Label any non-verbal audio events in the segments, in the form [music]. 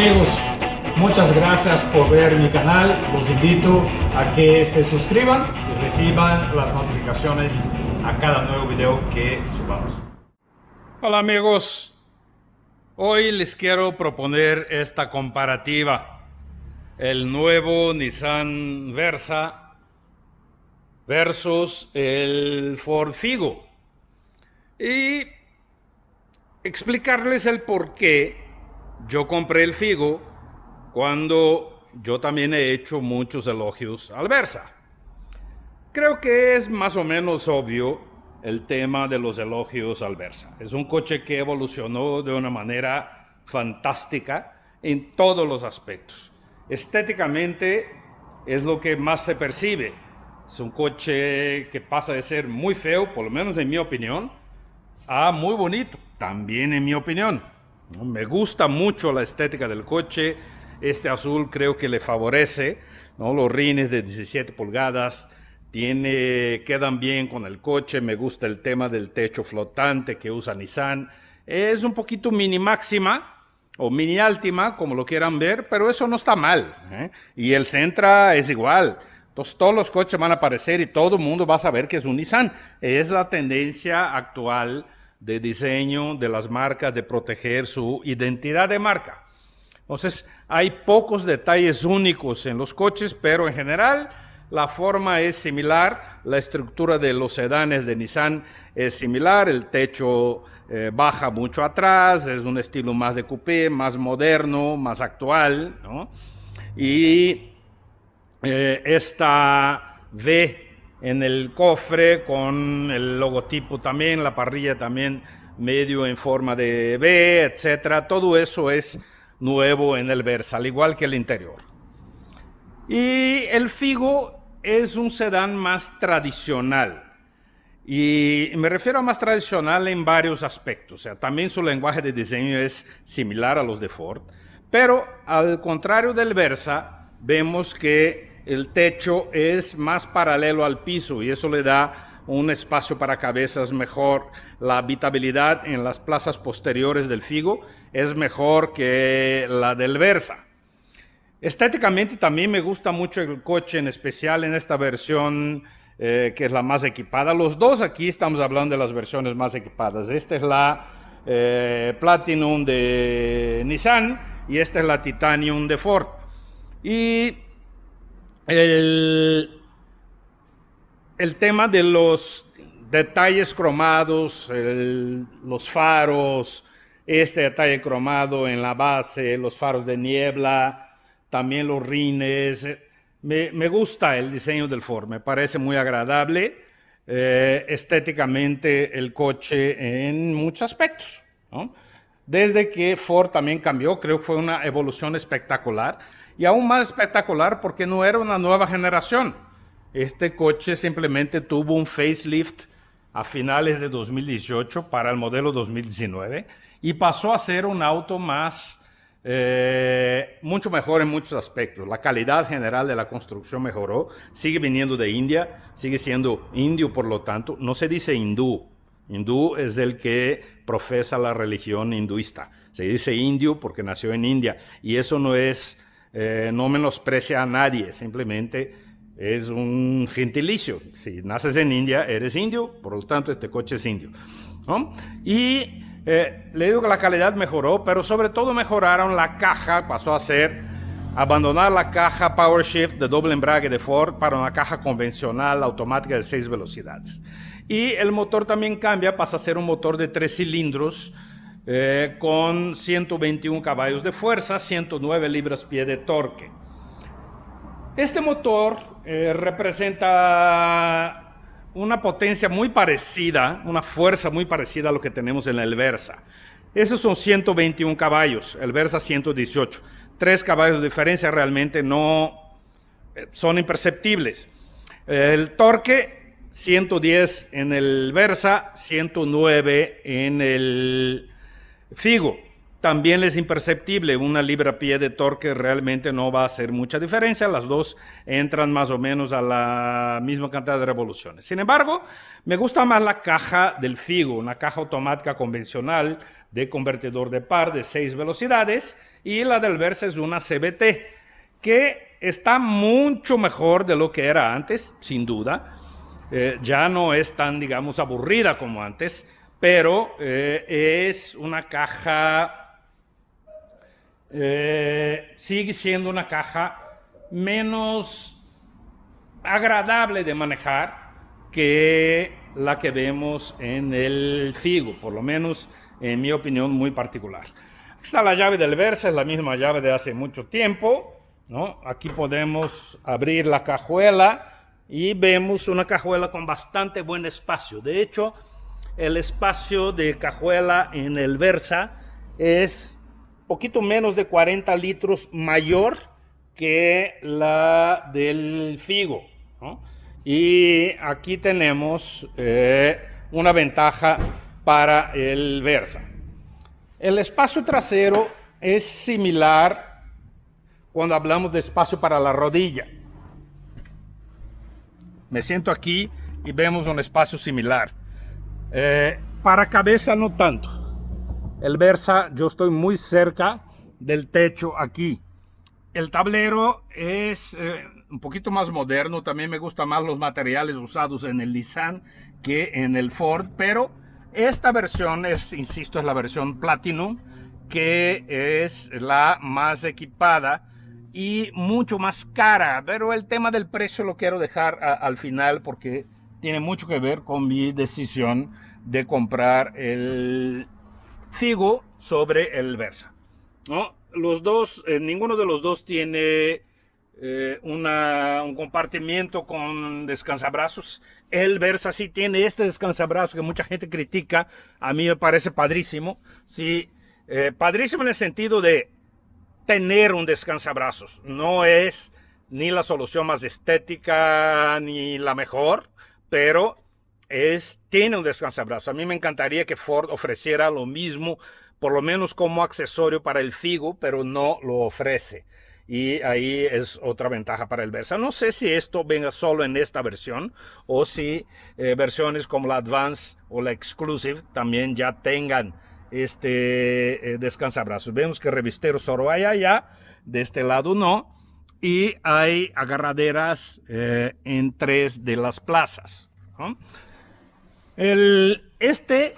Amigos, muchas gracias por ver mi canal. Los invito a que se suscriban y reciban las notificaciones a cada nuevo video que subamos. Hola amigos, hoy les quiero proponer esta comparativa. El nuevo Nissan Versa versus el Ford Figo. Y explicarles el porqué yo compré el Figo cuando yo también he hecho muchos elogios al Versa. Creo que es más o menos obvio el tema de los elogios al Versa. Es un coche que evolucionó de una manera fantástica en todos los aspectos. Estéticamente es lo que más se percibe. Es un coche que pasa de ser muy feo, por lo menos en mi opinión, a muy bonito, también en mi opinión. Me gusta mucho la estética del coche. Este azul creo que le favorece. ¿no? Los rines de 17 pulgadas tiene, quedan bien con el coche. Me gusta el tema del techo flotante que usa Nissan. Es un poquito mini máxima o mini altima, como lo quieran ver, pero eso no está mal. ¿eh? Y el centra es igual. Entonces todos los coches van a aparecer y todo el mundo va a saber que es un Nissan. Es la tendencia actual de diseño de las marcas, de proteger su identidad de marca. Entonces, hay pocos detalles únicos en los coches, pero en general la forma es similar, la estructura de los sedanes de Nissan es similar, el techo eh, baja mucho atrás, es un estilo más de coupé, más moderno, más actual, Y eh, esta V en el cofre con el logotipo también, la parrilla también medio en forma de B, etcétera. Todo eso es nuevo en el Versa, al igual que el interior. Y el Figo es un sedán más tradicional. Y me refiero a más tradicional en varios aspectos. O sea, también su lenguaje de diseño es similar a los de Ford. Pero al contrario del Versa, vemos que el techo es más paralelo al piso y eso le da un espacio para cabezas mejor. La habitabilidad en las plazas posteriores del Figo es mejor que la del Versa. Estéticamente también me gusta mucho el coche, en especial en esta versión eh, que es la más equipada. Los dos aquí estamos hablando de las versiones más equipadas. Esta es la eh, Platinum de Nissan y esta es la Titanium de Ford. Y el, tema de los detalles cromados, los faros, este detalle cromado en la base, los faros de niebla, también los rines. Eh, me, gusta el diseño del Ford, me parece muy agradable eh, estéticamente el coche en muchos aspectos. Desde que Ford también cambió, creo que fue una evolución espectacular y aún más espectacular porque no era una nueva generación. Este coche simplemente tuvo un facelift a finales de 2018 para el modelo 2019 y pasó a ser un auto más, eh, mucho mejor en muchos aspectos. La calidad general de la construcción mejoró, sigue viniendo de India, sigue siendo indio por lo tanto, no se dice hindú, hindú es el que profesa la religión hinduista, se dice indio porque nació en India y eso no es eh, no menosprecia a nadie, simplemente es un gentilicio. Si naces en India, eres indio, por lo tanto este coche es indio. Y eh, le digo que la calidad mejoró, pero sobre todo mejoraron la caja, pasó a ser abandonar la caja Power Shift de doble embrague de Ford para una caja convencional automática de seis velocidades. Y el motor también cambia, pasa a ser un motor de tres cilindros eh, con 121 caballos de fuerza, 109 libras-pie de torque. Este motor eh, representa una potencia muy parecida, una fuerza muy parecida a lo que tenemos en el Versa. Esos son 121 caballos, el Versa 118. Tres caballos de diferencia realmente no eh, son imperceptibles. El torque 110 en el Versa, 109 en el Figo, también es imperceptible, una libra pie de torque realmente no va a hacer mucha diferencia, las dos entran más o menos a la misma cantidad de revoluciones. Sin embargo, me gusta más la caja del Figo, una caja automática convencional de convertidor de par de seis velocidades y la del Versa es una CBT que está mucho mejor de lo que era antes, sin duda. Eh, ya no es tan, digamos, aburrida como antes pero eh, es una caja, eh, sigue siendo una caja menos agradable de manejar que la que vemos en el Figo, por lo menos en mi opinión muy particular. Aquí está la llave del Versa, es la misma llave de hace mucho tiempo. ¿no? Aquí podemos abrir la cajuela y vemos una cajuela con bastante buen espacio. De hecho, el espacio de cajuela en el Versa es poquito menos de 40 litros mayor que la del Figo. Y aquí tenemos eh, una ventaja para el Versa. El espacio trasero es similar cuando hablamos de espacio para la rodilla. Me siento aquí y vemos un espacio similar. Eh, para cabeza no tanto. El Versa, yo estoy muy cerca del techo aquí. El tablero es eh, un poquito más moderno. También me gustan más los materiales usados en el Nissan que en el Ford. Pero esta versión es, insisto, es la versión Platinum, que es la más equipada y mucho más cara. Pero el tema del precio lo quiero dejar al final porque tiene mucho que ver con mi decisión de comprar el Figo sobre el Versa. ¿no? Los dos, eh, ninguno de los dos tiene eh, un compartimiento con descansabrazos. El Versa sí tiene este descansabrazo que mucha gente critica. A mí me parece padrísimo. Sí, eh, padrísimo en el sentido de tener un descansabrazos. No es ni la solución más estética ni la mejor, pero es, tiene un descansabrazo. A mí me encantaría que Ford ofreciera lo mismo, por lo menos como accesorio para el Figo, pero no lo ofrece. Y ahí es otra ventaja para el Versa. No sé si esto venga solo en esta versión o si eh, versiones como la Advance o la Exclusive también ya tengan este eh, descansabrazos. Vemos que Revistero solo hay allá de este lado no y hay agarraderas eh, en tres de las plazas. este,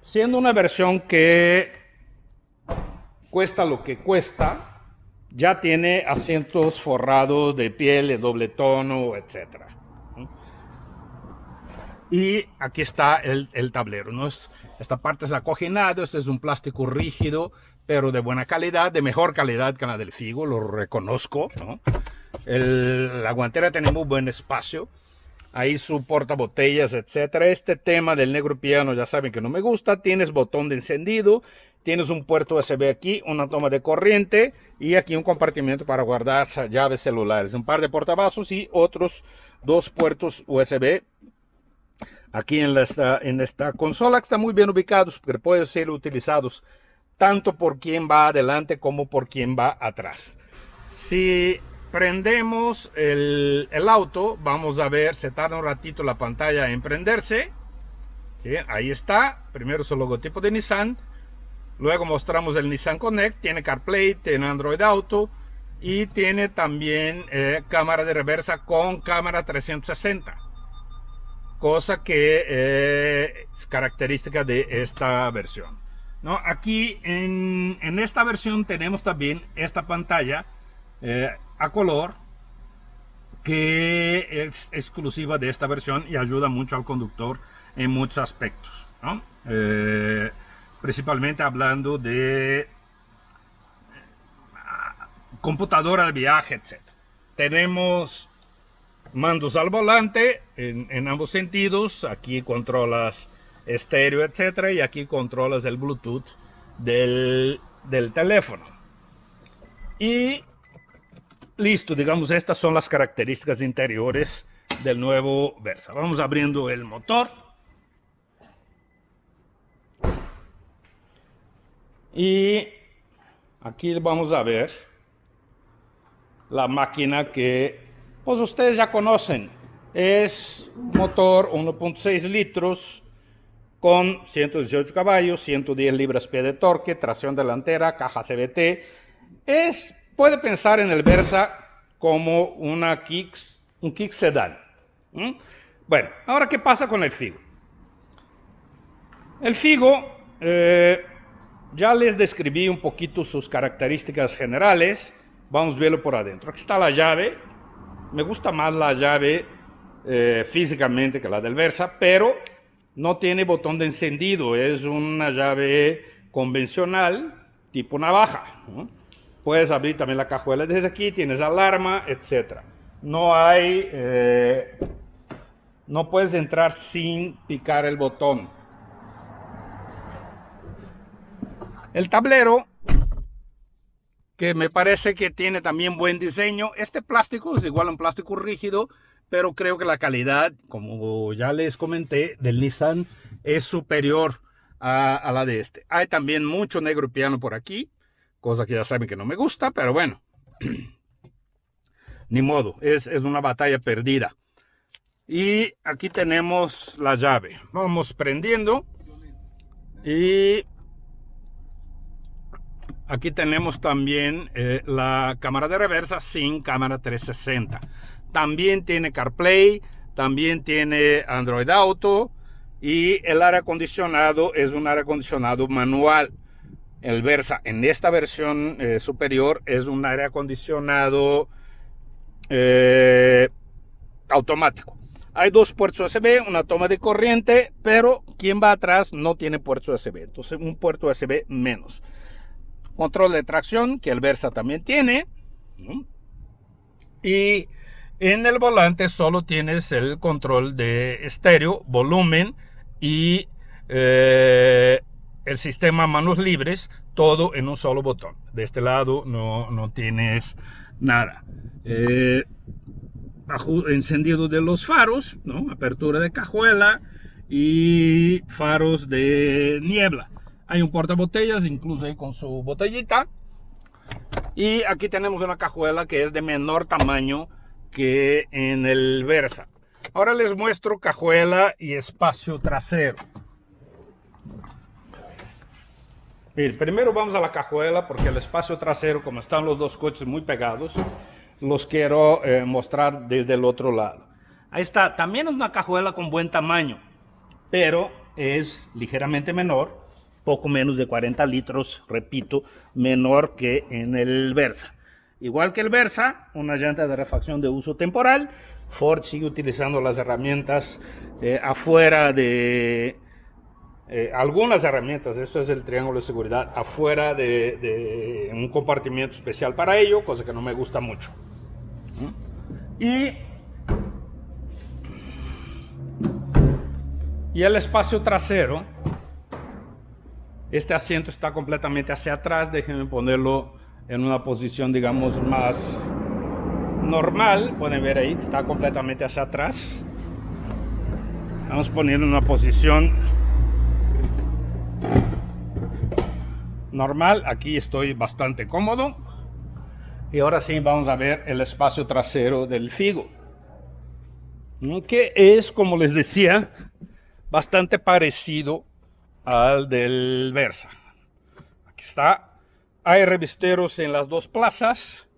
siendo una versión que cuesta lo que cuesta, ya tiene asientos forrados de piel de doble tono, etc. Y aquí está el, tablero. ¿no? esta parte es acogenada, este es un plástico rígido pero de buena calidad, de mejor calidad que la del Figo, lo reconozco. la guantera tiene muy buen espacio. Ahí su porta botellas, etcétera. Este tema del negro piano, ya saben que no me gusta. Tienes botón de encendido, tienes un puerto USB aquí, una toma de corriente y aquí un compartimiento para guardar llaves celulares, un par de portavasos y otros dos puertos USB. Aquí en, en esta consola que está muy bien ubicados porque pueden ser utilizados tanto por quien va adelante como por quien va atrás. Si prendemos el, auto, vamos a ver, se tarda un ratito la pantalla en prenderse. Ahí está, primero su logotipo de Nissan, luego mostramos el Nissan Connect, tiene CarPlay, tiene Android Auto y tiene también eh, cámara de reversa con cámara 360 cosa que eh, es característica de esta versión ¿no? Aquí en, esta versión tenemos también esta pantalla eh, a color que es exclusiva de esta versión y ayuda mucho al conductor en muchos aspectos, ¿no? Eh, principalmente hablando de ah, computadora de viaje, etc. Tenemos mandos al volante en, en ambos sentidos, aquí controlas estéreo, etcétera, y aquí controlas el Bluetooth del, del teléfono. Y listo, digamos, estas son las características interiores del nuevo Versa. Vamos abriendo el motor. Y aquí vamos a ver la máquina que pues ustedes ya conocen. Es motor 1.6 litros con 118 caballos, 110 libras-pie de torque, tracción delantera, caja CVT. Es, puede pensar en el Versa como una Kicks, un Kicks sedán. Bueno, ahora qué pasa con el Figo. El Figo, eh, ya les describí un poquito sus características generales. Vamos a verlo por adentro. Aquí está la llave. Me gusta más la llave eh, físicamente que la del Versa, pero no tiene botón de encendido, es una llave convencional tipo navaja. Puedes abrir también la cajuela desde aquí, tienes alarma, etc. No hay, eh, no puedes entrar sin picar el botón. El tablero que me parece que tiene también buen diseño. Este plástico es igual a un plástico rígido, pero creo que la calidad, como ya les comenté, del Nissan es superior a, la de este. Hay también mucho negro piano por aquí, cosa que ya saben que no me gusta, pero bueno, [clears throat] ni modo, es, es una batalla perdida. Y aquí tenemos la llave. Vamos prendiendo. Y aquí tenemos también eh, la cámara de reversa sin cámara 360 también tiene CarPlay, también tiene Android Auto y el aire acondicionado es un aire acondicionado manual. El Versa en esta versión eh, superior es un aire acondicionado eh, automático. Hay dos puertos USB, una toma de corriente, pero quien va atrás no tiene puerto USB, entonces un puerto USB menos. Control de tracción que el Versa también tiene. Y en el volante solo tienes el control de estéreo, volumen y eh, el sistema manos libres, todo en un solo botón. De este lado no, tienes nada. Eh, encendido de los faros, apertura de cajuela y faros de niebla. Hay un botellas incluso ahí con su botellita. Y aquí tenemos una cajuela que es de menor tamaño que en el Versa. Ahora les muestro cajuela y espacio trasero. primero vamos a la cajuela porque el espacio trasero, como están los dos coches muy pegados, los quiero eh, mostrar desde el otro lado. Ahí está, también es una cajuela con buen tamaño, pero es ligeramente menor, poco menos de 40 litros, repito, menor que en el Versa. Igual que el Versa, una llanta de refacción de uso temporal, Ford sigue utilizando las herramientas eh, afuera de eh, algunas herramientas, eso es el triángulo de seguridad, afuera de, de, un compartimiento especial para ello, cosa que no me gusta mucho. ¿Mm? Y, y el espacio trasero, este asiento está completamente hacia atrás, déjenme ponerlo en una posición, digamos, más normal. Pueden ver ahí está completamente hacia atrás. Vamos poniendo una posición normal. Aquí estoy bastante cómodo. Y ahora sí vamos a ver el espacio trasero del Figo. Que es, como les decía, bastante parecido al del Versa. Aquí está hay revisteros en las dos plazas,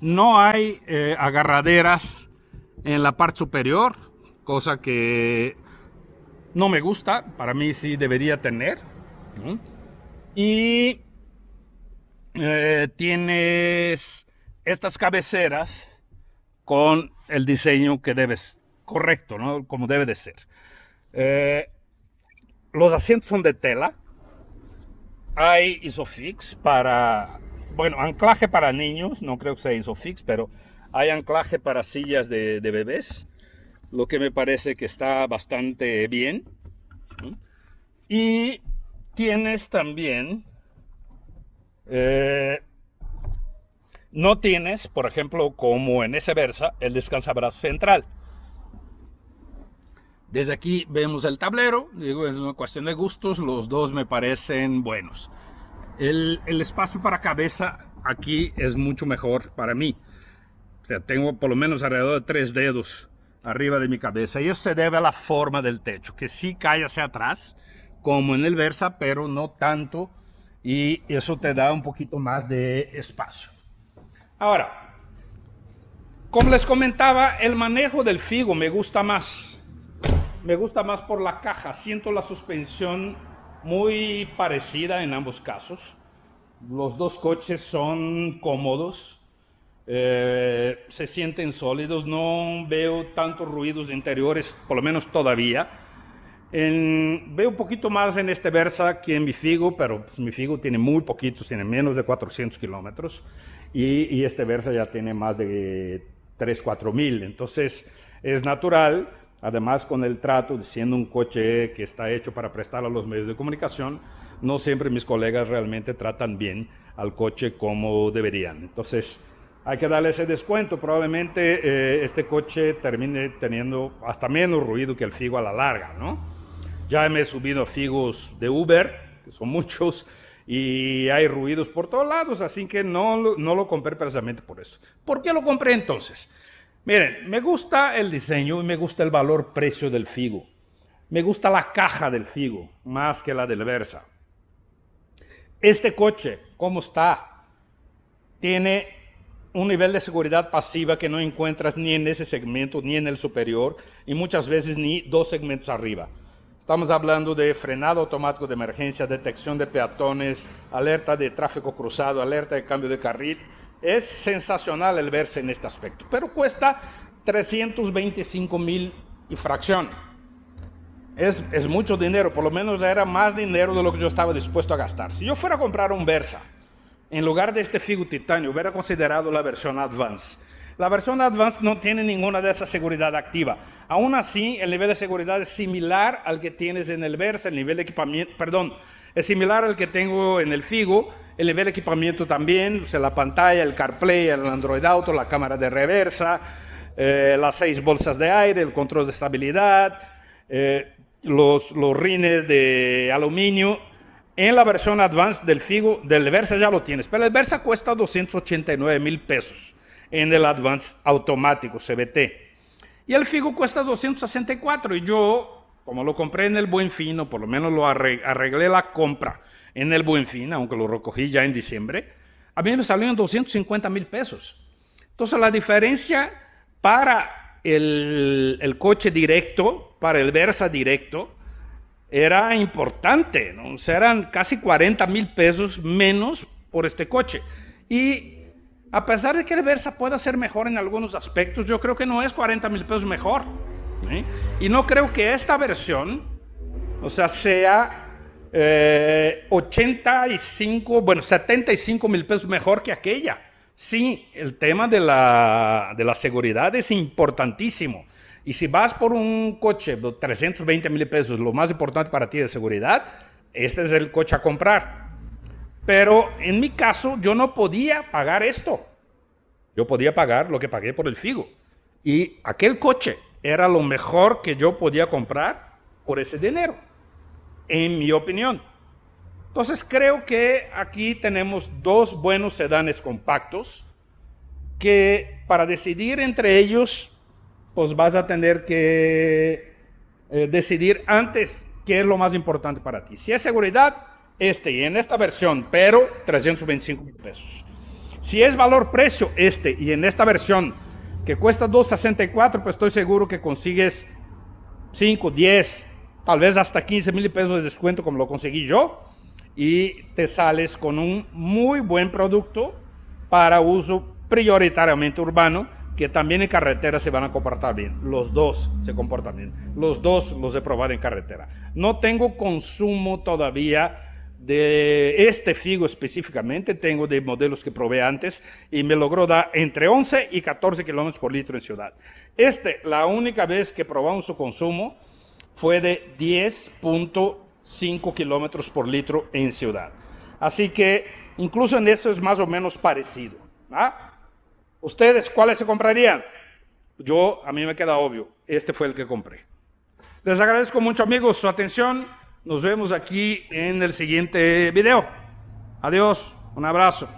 no hay eh, agarraderas en la parte superior, cosa que no me gusta, para mí sí debería tener. Y eh, tienes estas cabeceras con el diseño que debes, correcto, ¿no? como debe de ser. Eh, los asientos son de tela, hay ISOFIX para, bueno, anclaje para niños, no creo que sea ISOFIX, pero hay anclaje para sillas de, bebés, lo que me parece que está bastante bien. Y tienes también, eh, no tienes, por ejemplo, como en ese Versa, el descansabrazos central desde aquí vemos el tablero, digo, es una cuestión de gustos, los dos me parecen buenos. El, espacio para cabeza aquí es mucho mejor para mí. O sea, tengo por lo menos alrededor de tres dedos arriba de mi cabeza. Y eso se debe a la forma del techo, que sí cae hacia atrás, como en el Versa, pero no tanto. Y eso te da un poquito más de espacio. Ahora, como les comentaba, el manejo del figo me gusta más me gusta más por la caja. Siento la suspensión muy parecida en ambos casos. Los dos coches son cómodos, eh, se sienten sólidos, no veo tantos ruidos interiores, por lo menos todavía. veo un poquito más en este Versa que en mi Figo, pero pues, mi Figo tiene muy poquitos, tiene menos de 400 kilómetros y, y, este Versa ya tiene más de 3-4 mil, entonces es natural Además, con el trato, siendo un coche que está hecho para prestar a los medios de comunicación, no siempre mis colegas realmente tratan bien al coche como deberían. Entonces, hay que darle ese descuento. Probablemente eh, este coche termine teniendo hasta menos ruido que el Figo a la larga, ¿no? Ya me he subido a Figos de Uber, que son muchos, y hay ruidos por todos lados, así que no, no lo compré precisamente por eso. ¿Por qué lo compré entonces? Miren, me gusta el diseño y me gusta el valor precio del Figo. Me gusta la caja del Figo más que la del Versa. Este coche, ¿cómo está? Tiene un nivel de seguridad pasiva que no encuentras ni en ese segmento, ni en el superior, y muchas veces ni dos segmentos arriba. Estamos hablando de frenado automático de emergencia, detección de peatones, alerta de tráfico cruzado, alerta de cambio de carril, es sensacional el verse en este aspecto, pero cuesta 325 mil y fracción. Es, mucho dinero, por lo menos era más dinero de lo que yo estaba dispuesto a gastar. Si yo fuera a comprar un Versa, en lugar de este Figo Titanio, hubiera considerado la versión Advance. La versión Advance no tiene ninguna de esa seguridad activa. Aún así, el nivel de seguridad es similar al que tienes en el Versa, el nivel de equipamiento, perdón, es similar al que tengo en el Figo, el nivel de equipamiento también, la pantalla, el CarPlay, el Android Auto, la cámara de reversa, eh, las seis bolsas de aire, el control de estabilidad, eh, los, los, rines de aluminio. En la versión Advanced del Figo, del Versa ya lo tienes, pero el Versa cuesta 289 mil pesos en el Advance automático CBT. Y el Figo cuesta 264 y yo como lo compré en el buen fin, por lo menos lo arreglé, la compra en el buen fin, aunque lo recogí ya en diciembre, a mí me salieron 250 mil pesos. Entonces la diferencia para el, coche directo, para el Versa directo, era importante, ¿no? O eran casi 40 mil pesos menos por este coche. Y a pesar de que el Versa pueda ser mejor en algunos aspectos, yo creo que no es 40 mil pesos mejor. Y no creo que esta versión, o sea, sea 85, eh, bueno, 75 mil pesos mejor que aquella. Sí, el tema de la, de la seguridad es importantísimo. Y si vas por un coche de 320 mil pesos, lo más importante para ti de seguridad, este es el coche a comprar. Pero en mi caso, yo no podía pagar esto. Yo podía pagar lo que pagué por el Figo. Y aquel coche era lo mejor que yo podía comprar por ese dinero, en mi opinión. Entonces creo que aquí tenemos dos buenos sedanes compactos que para decidir entre ellos, pues vas a tener que eh, decidir antes qué es lo más importante para ti. Si es seguridad, este y en esta versión, pero 325 pesos. Si es valor-precio, este y en esta versión, que cuesta 2.64, pues estoy seguro que consigues 5, 10, tal vez hasta 15 mil pesos de descuento como lo conseguí yo, y te sales con un muy buen producto para uso prioritariamente urbano, que también en carretera se van a comportar bien. Los dos se comportan bien. Los dos los he probado en carretera. No tengo consumo todavía de este figo específicamente, tengo de modelos que probé antes y me logró dar entre 11 y 14 kilómetros por litro en ciudad. Este, la única vez que probamos su consumo fue de 10.5 kilómetros por litro en ciudad. Así que incluso en eso es más o menos parecido. ¿Ustedes cuáles se comprarían? Yo, a mí me queda obvio, este fue el que compré. Les agradezco mucho amigos su atención. Nos vemos aquí en el siguiente video. Adiós, un abrazo.